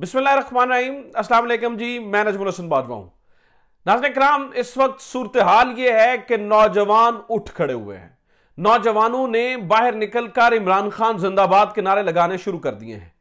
बिसमीम असलम जी मैं नजमुल हसन बाजवा हूँ नाजन कराम इस वक्त सूरत हाल ये है कि नौजवान उठ खड़े हुए हैं नौजवानों ने बाहर निकलकर इमरान खान जिंदाबाद के नारे लगाने शुरू कर दिए हैं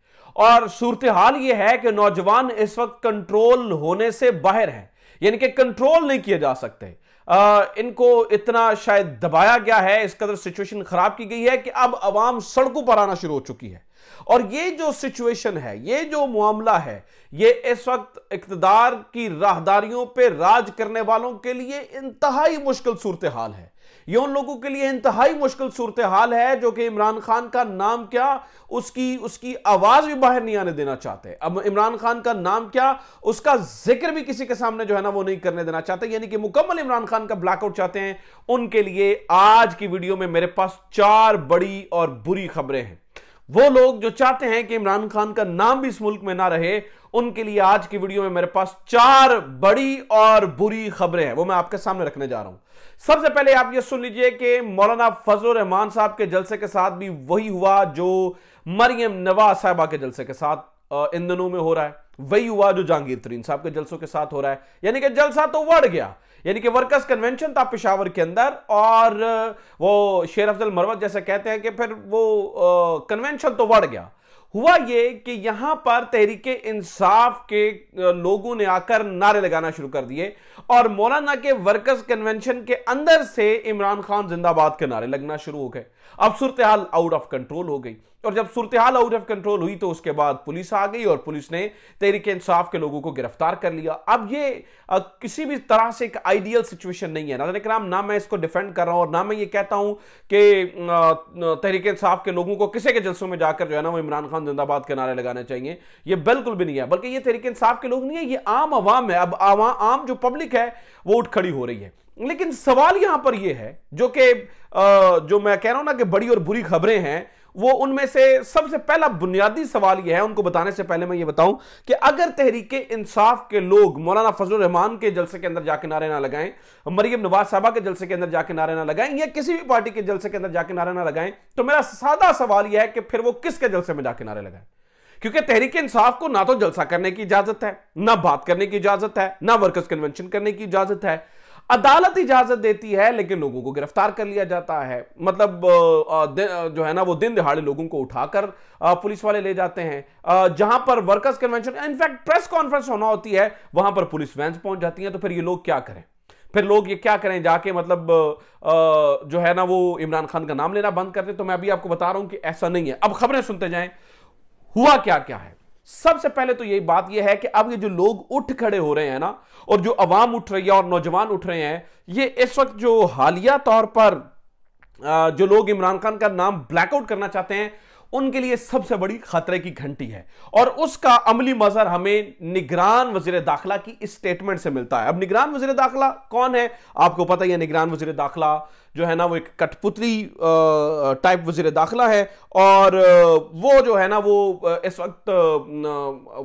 और सूरत हाल ये है कि नौजवान इस वक्त कंट्रोल होने से बाहर है यानी कि कंट्रोल नहीं किए जा सकते आ, इनको इतना शायद दबाया गया है इस कदर सिचुएशन खराब की गई है कि अब आवाम सड़कों पर आना शुरू हो चुकी है और ये जो सिचुएशन है ये जो मामला है ये इस वक्त इकतदार की राहदारियों पे राज करने वालों के लिए इंतहाई मुश्किल सूरत हाल है ये उन लोगों के लिए इंतहाई मुश्किल सूरत हाल है जो कि इमरान खान का नाम क्या उसकी उसकी आवाज भी बाहर नहीं आने देना चाहते अब इमरान खान का नाम क्या उसका जिक्र भी किसी के सामने जो है ना वो नहीं करने देना चाहते यानी कि मुकम्मल इमरान खान का ब्लैकआउट चाहते हैं उनके लिए आज की वीडियो में मेरे पास चार बड़ी और बुरी खबरें हैं वो लोग जो चाहते हैं कि इमरान खान का नाम भी इस मुल्क में ना रहे उनके लिए आज की वीडियो में मेरे पास चार बड़ी और बुरी खबरें हैं वो मैं आपके सामने रखने जा रहा हूं सबसे पहले आप ये सुन लीजिए कि मौलाना फजल रहमान साहब के जलसे के साथ भी वही हुआ जो मरियम नवाज साहबा के जलसे के साथ इन दिनों में हो रहा है वही हुआ जो जहांगीर तरीन साहब के जलसों के साथ हो रहा है यानी कि जलसा तो बढ़ गया यानी कि वर्कर्स कन्वेंशन था पिशावर के अंदर और वो शेर अफजल मरवत जैसे कहते हैं कि फिर वो कन्वेंशन तो बढ़ गया हुआ ये कि यहां पर तहरीक इंसाफ के लोगों ने आकर नारे लगाना शुरू कर दिए और मौलाना के वर्कर्स कन्वेंशन के अंदर से इमरान खान जिंदाबाद के नारे लगना शुरू हो गए अब सूरत हाल आउट ऑफ कंट्रोल हो गई और जब सूरत हाल आउट ऑफ कंट्रोल हुई तो उसके बाद पुलिस आ गई और पुलिस ने तहरीक इंसाफ के लोगों को गिरफ्तार कर लिया अब ये आ, किसी भी तरह से एक आइडियल सिचुएशन नहीं है नाजन कराम ना मैं इसको डिफेंड कर रहा हूँ और ना मैं ये कहता हूं कि तहरीक इंसाफ के लोगों को किसी के जल्सों में जाकर जो है ना वो इमरान खान जिंदाबाद के नारे लगाने चाहिए ये बिल्कुल भी नहीं है बल्कि ये तहरीक इंसाफ के लोग नहीं है ये आम आवाम है अब आवाम आम जो पब्लिक है वो उठ खड़ी हो रही है लेकिन सवाल यहां पर यह है जो कि जो मैं कह रहा हूं ना कि बड़ी और बुरी खबरें हैं वो उनमें से सबसे पहला बुनियादी सवाल यह है उनको बताने से पहले मैं ये बताऊं कि अगर तहरीक इंसाफ के लोग मौलाना फजल रहमान के जलसे के अंदर जाके नारे ना लगाएं मरीम नवाज साहबा के जलसे के अंदर जाके नारे ना लगाएं या किसी भी पार्टी के जलसे के अंदर जाके नारे ना लगाएं तो मेरा सादा सवाल यह है कि फिर वो किसके जलसे में जाके नारे लगाएं क्योंकि तहरीक इंसाफ को ना तो जलसा करने की इजाजत है ना बात करने की इजाजत है ना वर्कर्स कन्वेंशन करने की इजाजत है अदालत इजाजत देती है लेकिन लोगों को गिरफ्तार कर लिया जाता है मतलब जो है ना वो दिन दिहाड़े लोगों को उठाकर पुलिस वाले ले जाते हैं जहां पर workers convention in fact press conference होना होती है वहां पर पुलिस वैंस पहुंच जाती है तो फिर ये लोग क्या करें फिर लोग ये क्या करें जाके मतलब जो है ना वो इमरान खान का नाम लेना बंद कर दे तो मैं अभी आपको बता रहा हूं कि ऐसा नहीं है अब खबरें सुनते जाएं हुआ क्या क्या है सबसे पहले तो यही बात यह है कि अब ये जो लोग उठ खड़े हो रहे हैं ना और जो अवाम उठ रही है और नौजवान उठ रहे हैं ये इस वक्त जो हालिया तौर पर जो लोग इमरान खान का नाम ब्लैकआउट करना चाहते हैं उनके लिए सबसे बड़ी खतरे की घंटी है और उसका अमली मजर हमें निगरान वजीर दाखिला की स्टेटमेंट से मिलता है अब निगरान वजीर दाखिला कौन है आपको पता ही है निगरान वजीर दाखिला जो है ना वो एक कठपुतली टाइप वजीर दाखिला है और वो जो है ना वो इस वक्त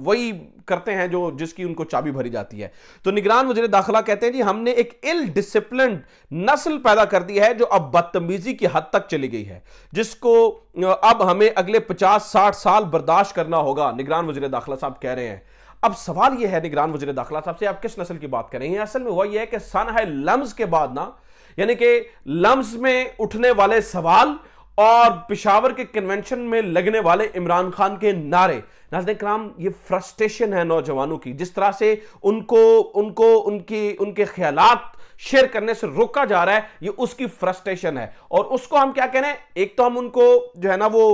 वही करते हैं जो जिसकी उनको चाबी भरी जाती है तो निगरान वजीर दाखिला कहते हैं जी हमने एक इल डिसिप्लिन नस्ल पैदा कर दी है जो अब बदतमीजी की हद तक चली गई है जिसको अब हमें अगले पचास साठ साल बर्दाश्त करना होगा निगरान वजीर दाखिला साहब कह रहे हैं अब सवाल यह है निगरान वजीर दाखिला साहब से आप किस नस्ल की बात करें असल में हुआ यह है कि है लम्स के बाद ना यानी कि लम्स में उठने वाले सवाल और पिशावर के कन्वेंशन में लगने वाले इमरान खान के नारे नाजन कराम ये फ्रस्ट्रेशन है नौजवानों की जिस तरह से उनको उनको उनकी उनके ख्यालात शेयर करने से रोका जा रहा है ये उसकी फ्रस्ट्रेशन है और उसको हम क्या कह रहे हैं एक तो हम उनको जो है ना वो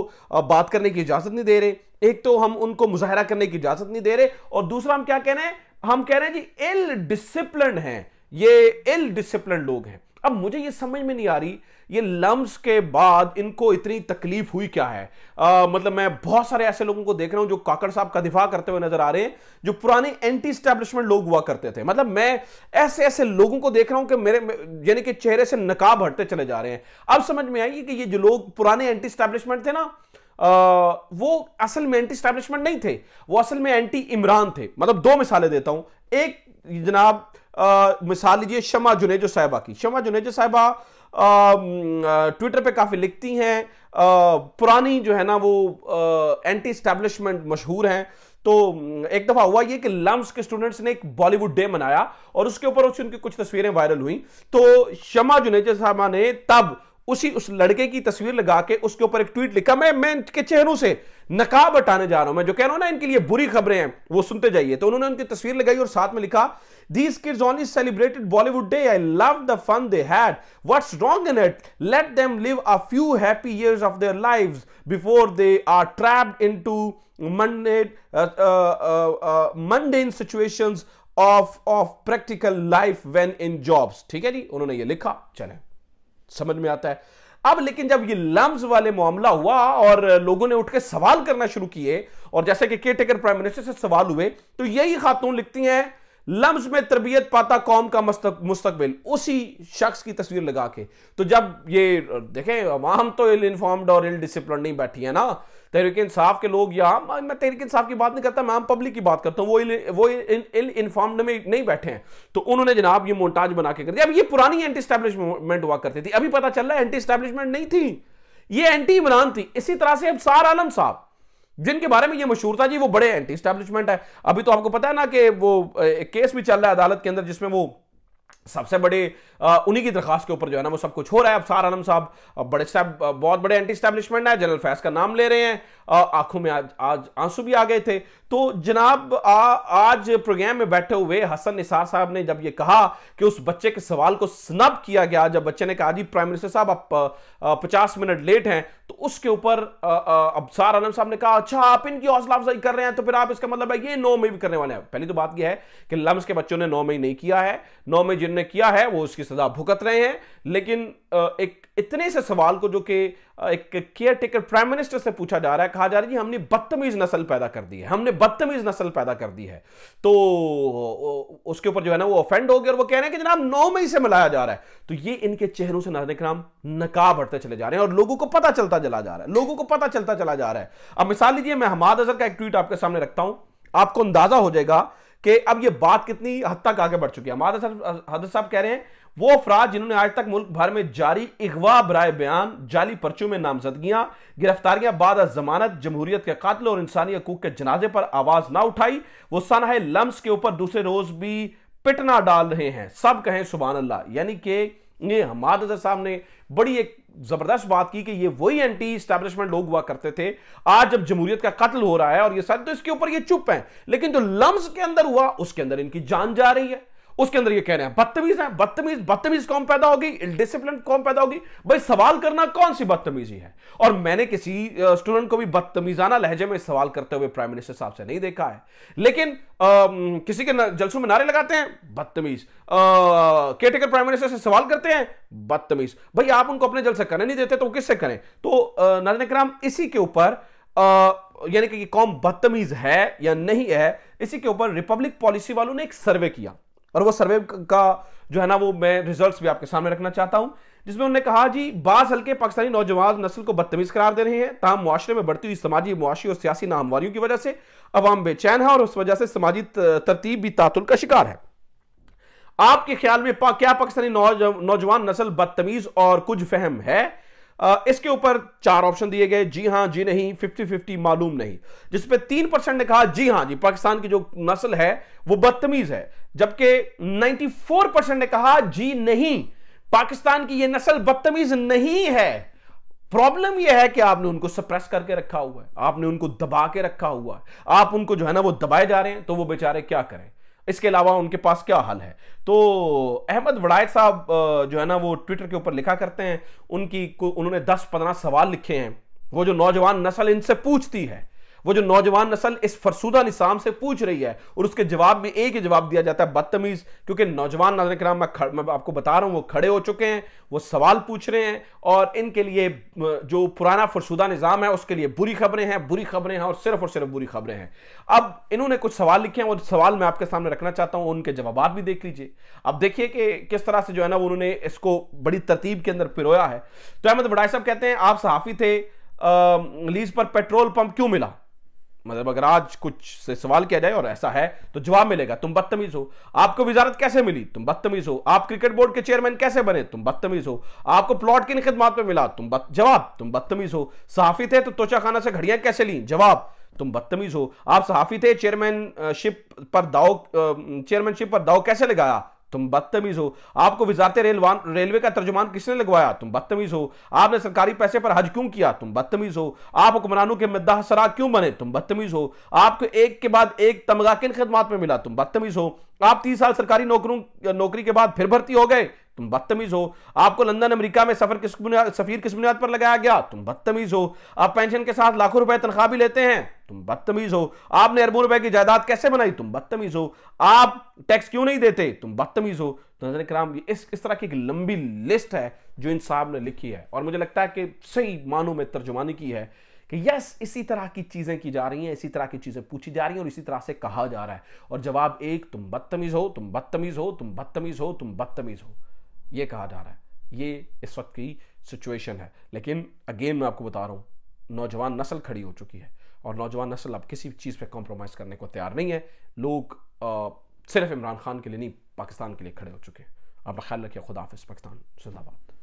बात करने की इजाजत नहीं दे रहे एक तो हम उनको मुजाहरा करने की इजाजत नहीं दे रहे और दूसरा हम क्या कह रहे हैं हम कह रहे हैं जी इल डिसिप्लिन है ये इल डिसिप्लिन लोग हैं अब मुझे ये समझ में नहीं आ रही ये लम्स के बाद इनको इतनी तकलीफ हुई क्या है आ, मतलब मैं बहुत सारे ऐसे लोगों को देख रहा हूं जो काकड़ साहब का दिफा करते हुए नजर आ रहे हैं जो पुराने एंटी स्टैब्लिशमेंट लोग हुआ करते थे मतलब मैं ऐसे ऐसे लोगों को देख रहा हूं कि मेरे यानी कि चेहरे से नकाब हटते चले जा रहे हैं अब समझ में आई कि ये जो लोग पुराने एंटी स्टैब्लिशमेंट थे ना आ, वो असल में एंटी स्टैब्लिशमेंट नहीं थे वो असल में एंटी इमरान थे मतलब दो मिसालें देता हूं एक जनाब मिसाल लीजिए शमा जुनेजो साहिबा की शमा जुनेजो साहिबा ट्विटर पे काफ़ी लिखती हैं पुरानी जो है ना वो आ, एंटी स्टैब्लिशमेंट मशहूर हैं तो एक दफ़ा हुआ ये कि लम्स के स्टूडेंट्स ने एक बॉलीवुड डे मनाया और उसके ऊपर उनकी कुछ तस्वीरें वायरल हुई तो शमा जुनेजा साहबा ने तब उसी उस लड़के की तस्वीर लगा के उसके ऊपर एक ट्वीट लिखा मैं मैं इनके चेहरों से नकाब हटाने जा रहा हूं मैं जो कह रहा हूं ना इनके लिए बुरी खबरें हैं वो सुनते जाइए तो उन्होंने उनकी तस्वीर लगाई और साथ में लिखा these kids only celebrated Bollywood day I love the fun they had what's wrong in it let them live a few happy years of their lives before they are trapped into mundane mundane situations of of practical life when in jobs ठीक है जी उन्होंने ये लिखा चले समझ में आता है अब लेकिन जब ये लम्स वाले मामला हुआ और लोगों ने उठ के सवाल करना शुरू किए और जैसे कि केयर टेकर प्राइम मिनिस्टर से सवाल हुए तो यही खातून लिखती हैं लम्स में तरबियत पाता कौम का मुस्तबिल उसी शख्स की तस्वीर लगा के तो जब ये देखें अवाम तो इल इनफॉर्म्ड और इल डिसिप्लिन नहीं बैठी है ना तहरीक इंसाफ के लोग या मैं तहरीक इंसाफ की बात नहीं करता मैं आम पब्लिक की बात करता हूँ वो इल, वो इल इनफॉर्म्ड में नहीं बैठे हैं तो उन्होंने जनाब ये मोन्टाज बना के कर दिया अब ये पुरानी एंटी स्टैब्लिशमेंट हुआ करती थी अभी पता चल रहा है एंटी स्टैब्लिशमेंट नहीं थी ये एंटी इमरान थी इसी तरह से अब सार आलम साहब जिनके बारे में ये मशहूर था जी वो बड़े एंटी स्टैब्लिशमेंट है अभी तो आपको पता है ना कि वो एक केस भी चल रहा है अदालत के अंदर जिसमें वो सबसे बड़े उन्हीं की दरखास्त के ऊपर जो है ना वो सब कुछ हो रहा है अब सार आलम साहब बड़े बहुत बड़े एंटी स्टैब्लिशमेंट है जनरल फैज का नाम ले रहे हैं आंखों में आज आज आंसू भी आ गए थे तो जनाब आ, आज प्रोग्राम में बैठे हुए हसन निसार साहब ने जब ये कहा कि उस बच्चे के सवाल को स्नब किया गया जब बच्चे ने कहा जी प्राइम मिनिस्टर साहब आप पचास मिनट लेट हैं तो उसके ऊपर अबसार आलम साहब ने कहा अच्छा आप इनकी हौसला अफजाई कर रहे हैं तो फिर आप इसका मतलब है ये नौ मई भी करने वाले हैं पहली तो बात यह है कि लम्स के बच्चों ने नौ मई नहीं किया है नौ मई जिनने किया है वो उसकी सजा भुगत रहे हैं लेकिन एक इतने से सवाल को जो कि एक केयर टेकर प्राइम मिनिस्टर से पूछा जा रहा है कहा जा रहा है हमने बदतमीज नस्ल पैदा कर दी है हमने बदतमीज नस्ल पैदा कर दी है तो उसके ऊपर जो है ना वो ऑफेंड हो गया और वो कह रहे हैं कि जनाब नौ मई से मिलाया जा रहा है तो ये इनके चेहरों से नजर नाम नकाब बढ़ते चले जा रहे हैं और लोगों को पता चलता चला जा रहा है लोगों को पता चलता चला जा रहा है अब मिसाल लीजिए मैं हमाद अजहर का एक ट्वीट आपके सामने रखता हूं आपको अंदाजा हो जाएगा कि अब ये बात कितनी हद तक आगे बढ़ चुकी है हमारे हदर साहब कह रहे हैं वो अफराज जिन्होंने आज तक मुल्क भर में जारी अगवा बरए बयान जाली पर्चों में नामजदगियां गिरफ्तारियां बाद जमानत जमहूरियत के कत्ल और इंसानी हकूक के जनाजे पर आवाज ना उठाई वो सनह लम्स के ऊपर दूसरे रोज भी पिटना डाल रहे हैं सब कहें सुबह अल्लाह यानी कि ये हमाद साहब ने बड़ी एक जबरदस्त बात की कि ये वही एंटी स्टैब्लिशमेंट लोग हुआ करते थे आज जब जमहूरियत का कत्ल हो रहा है और ये सारे तो इसके ऊपर ये चुप हैं लेकिन जो लम्स के अंदर हुआ उसके अंदर इनकी जान जा रही है उसके अंदर ये कह रहे हैं बदतमीज है बदतमीज बदतमीज कौन पैदा होगी इनडिसिप्लिन कौन पैदा होगी भाई सवाल करना कौन सी बदतमीजी है और मैंने किसी स्टूडेंट को भी बदतमीजाना लहजे में सवाल करते हुए प्राइम मिनिस्टर साहब से नहीं देखा है लेकिन आ, किसी के जलसों में नारे लगाते हैं बदतमीज केटेकर प्राइम मिनिस्टर से सवाल करते हैं बदतमीज भाई आप उनको अपने जल से करने नहीं देते तो किससे करें तो नरेंद्र कराम इसी के ऊपर यानी कि कौन बदतमीज है या नहीं है इसी के ऊपर रिपब्लिक पॉलिसी वालों ने एक सर्वे किया और वो सर्वे का जो है ना वो मैं रिजल्ट्स भी आपके सामने रखना चाहता हूं जिसमें उन्होंने कहा जी बास हल्के पाकिस्तानी नौजवान नस्ल को बदतमीज करार दे रहे हैं तमाम मुआरे में बढ़ती हुई समाजी मुआशी और सियासी नामवारी की वजह से अवाम बेचैन है और उस वजह से समाजी तरतीब भी तातुल का शिकार है आपके ख्याल में पा, क्या पाकिस्तानी नौजवान नस्ल बदतमीज और कुछ फहम है इसके ऊपर चार ऑप्शन दिए गए जी हां जी नहीं फिफ्टी फिफ्टी मालूम नहीं जिसपे तीन परसेंट ने कहा जी हां जी पाकिस्तान की जो नस्ल है वो बदतमीज है जबकि 94 परसेंट ने कहा जी नहीं पाकिस्तान की ये नस्ल बदतमीज नहीं है प्रॉब्लम यह है कि आपने उनको सप्रेस करके रखा हुआ है आपने उनको दबा के रखा हुआ है आप उनको जो है ना वो दबाए जा रहे हैं तो वो बेचारे क्या करें इसके अलावा उनके पास क्या हल है तो अहमद वड़ायत साहब जो है ना वो ट्विटर के ऊपर लिखा करते हैं उनकी उन्होंने दस पंद्रह सवाल लिखे हैं वो जो नौजवान नस्ल इनसे पूछती है वो जो नौजवान नस्ल इस फरसुदा निसाम से पूछ रही है और उसके जवाब में एक ही जवाब दिया जाता है बदतमीज क्योंकि नौजवान नजर कराम मैं, मैं आपको बता रहा हूँ वो खड़े हो चुके हैं वो सवाल पूछ रहे हैं और इनके लिए जो पुराना फरसुदा निज़ाम है उसके लिए बुरी खबरें हैं बुरी खबरें हैं और सिर्फ और सिर्फ बुरी खबरें हैं अब इन्होंने कुछ सवाल लिखे हैं और सवाल मैं आपके सामने रखना चाहता हूँ उनके जवाब भी देख लीजिए अब देखिए कि किस तरह से जो है ना उन्होंने इसको बड़ी तरतीब के अंदर पिरोया है तो अहमद बड़ाई साहब कहते हैं आप सहाफ़ी थे लीज पर पेट्रोल पंप क्यों मिला मतलब अगर आज कुछ से सवाल किया जाए और ऐसा है तो जवाब मिलेगा तुम बदतमीज हो आपको वजारत कैसे मिली तुम बदतमीज हो आप क्रिकेट बोर्ड के चेयरमैन कैसे बने तुम बदतमीज हो आपको प्लॉट किन खिदमात में मिला तुम बत... जवाब तुम बदतमीज हो सहाफी थे तो तोचा खाना से घड़ियां कैसे ली जवाब तुम बदतमीज हो आप सहाफी थे चेयरमैनशिप पर दाव चेयरमैनशिप पर दाव कैसे लगाया तुम बदतमीज हो आपको वजारत रेलवान रेलवे का तर्जुमान किसने लगवाया तुम बदतमीज हो आपने सरकारी पैसे पर हज क्यों किया तुम बदतमीज हो आप हुक्मरानों के मद्दा सरा क्यों बने तुम बदतमीज हो आपको एक के बाद एक तमगा किन खदमात में मिला तुम बदतमीज हो आप तीस साल सरकारी नौकरों नौकरी के बाद फिर भर्ती हो गए तुम बदतमीज हो आपको लंदन अमेरिका में सफर किस सफीर किस बुनियाद पर लगाया गया तुम बदतमीज हो आप पेंशन के साथ लाखों रुपए तनख्वाह भी लेते हैं तुम बदतमीज हो आपने अरबों रुपए की जायदाद कैसे बनाई तुम बदतमीज हो आप टैक्स क्यों नहीं देते तुम बदतमीज हो तो नजर कराम इस इस तरह की एक लंबी लिस्ट है जो इन साहब ने लिखी है और मुझे लगता है कि सही मानों में तर्जुमानी की है कि यस इसी तरह की चीज़ें की जा रही हैं इसी तरह की चीज़ें पूछी जा रही हैं और इसी तरह से कहा जा रहा है और जवाब एक तुम बदतमीज़ हो तुम बदतमीज़ हो तुम बदतमीज़ हो तुम बदतमीज़ हो ये कहा जा रहा है ये इस वक्त की सिचुएशन है लेकिन अगेन मैं आपको बता रहा हूँ नौजवान नस्ल खड़ी हो चुकी है और नौजवान नस्ल अब किसी चीज़ पर कॉम्प्रोमाइज़ करने को तैयार नहीं है लोग सिर्फ इमरान खान के लिए नहीं पाकिस्तान के लिए खड़े हो चुके हैं अब ख्याल रखिए खुदाफिस पाकिस्तान जिंदाबाद